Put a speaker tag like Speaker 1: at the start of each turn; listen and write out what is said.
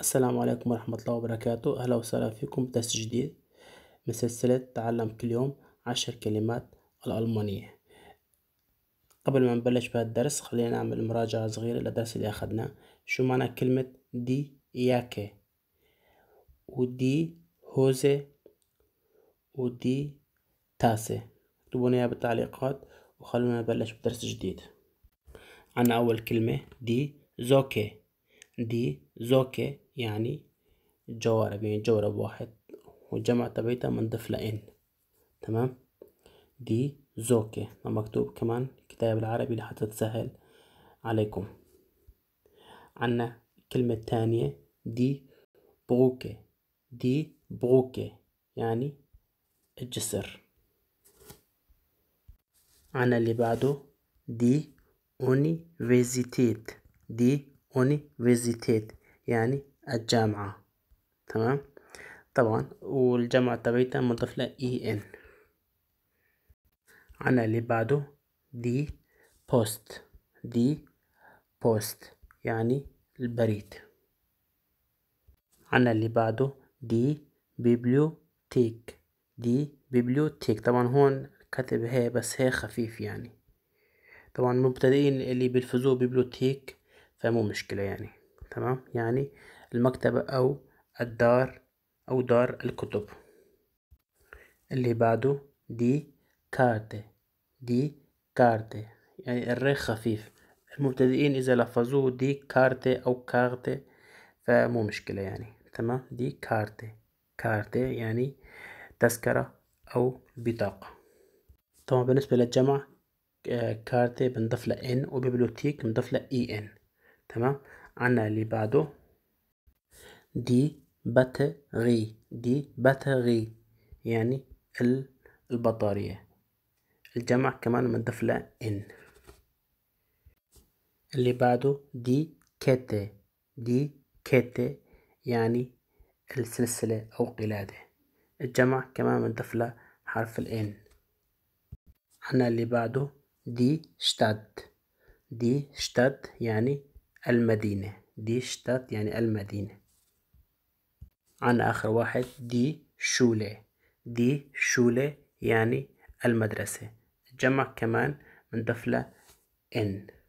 Speaker 1: السلام عليكم ورحمة الله وبركاته أهلا وسهلا فيكم بدرس جديد من سلسلة تعلم كل يوم عشر كلمات الألمانية قبل ما نبلش بهذا الدرس خلينا نعمل مراجعة صغيرة للدرس اللي أخذناه شو معنى كلمة دي ياكي ودي هوزة ودي تاسة اكتبونا إياها بالتعليقات وخلونا نبلش بدرس جديد عنا أول كلمة دي زوكي دي زوكي يعني جوارب يعني جورب واحد والجمع تبعتها من لها ان تمام دي زوكي مكتوب كمان كتاب العربي لحتى تسهل عليكم عنا الكلمة تانية دي بروكي دي بروكي يعني الجسر عنا اللي بعده دي اونيفيزيتيت دي universitet يعني الجامعة تمام طبعا والجامعة تبعتها مضاف لها اي e ان عنا اللي بعده دي بوست دي بوست يعني البريد عنا اللي بعده دي بيبليوتيك دي بيبليوتيك طبعا هون كاتب هي بس هي خفيف يعني طبعا المبتدئين اللي بيلفظوا بيبليوتيك فمو مشكلة يعني تمام يعني المكتبة أو الدار أو دار الكتب اللي بعده دي كارتة دي كارتة يعني الري خفيف المبتدئين إذا لفظوه دي كارتة أو كارتة فمو مشكلة يعني تمام دي كارتة كارتة يعني تذكرة أو بطاقة طبعا بالنسبة للجمع آه، كارتة بنضيف لها ان وبيبليوتيك بنضيف لها اي e ان تمام عنا اللي بعده دي باتغي دي باتغي يعني البطارية الجمع كمان منضاف لها ان اللي بعده دي كاتي دي كاتي يعني السلسلة أو قلادة الجمع كمان منضاف لها حرف الان عنا اللي بعده دي شتاد دي شتاد يعني المدينة دي شتات يعني المدينة عن آخر واحد دي شولة دي شولة يعني المدرسة جمع كمان من دفلة إن